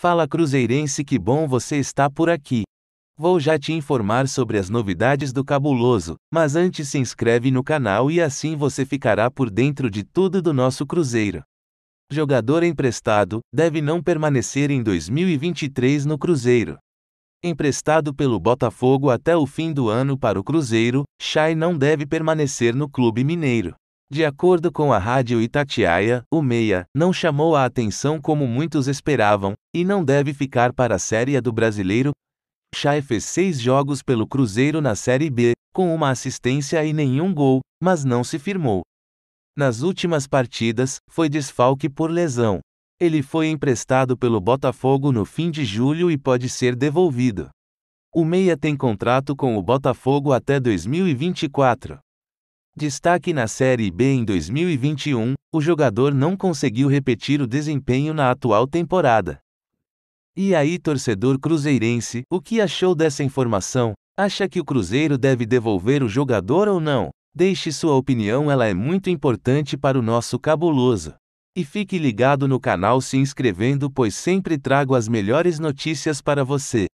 Fala Cruzeirense, que bom você está por aqui. Vou já te informar sobre as novidades do Cabuloso, mas antes se inscreve no canal e assim você ficará por dentro de tudo do nosso Cruzeiro. Jogador emprestado deve não permanecer em 2023 no Cruzeiro. Emprestado pelo Botafogo até o fim do ano para o Cruzeiro, Chay não deve permanecer no clube mineiro. De acordo com a rádio Itatiaia, o meia não chamou a atenção como muitos esperavam, e não deve ficar para a Série do brasileiro. Chay fez seis jogos pelo Cruzeiro na Série B, com uma assistência e nenhum gol, mas não se firmou. Nas últimas partidas, foi desfalque por lesão. Ele foi emprestado pelo Botafogo no fim de julho e pode ser devolvido. O Meia tem contrato com o Botafogo até 2024. Destaque na Série B em 2021, o jogador não conseguiu repetir o desempenho na atual temporada. E aí, torcedor cruzeirense, o que achou dessa informação? Acha que o Cruzeiro deve devolver o jogador ou não? Deixe sua opinião, ela é muito importante para o nosso cabuloso. E fique ligado no canal se inscrevendo, pois sempre trago as melhores notícias para você.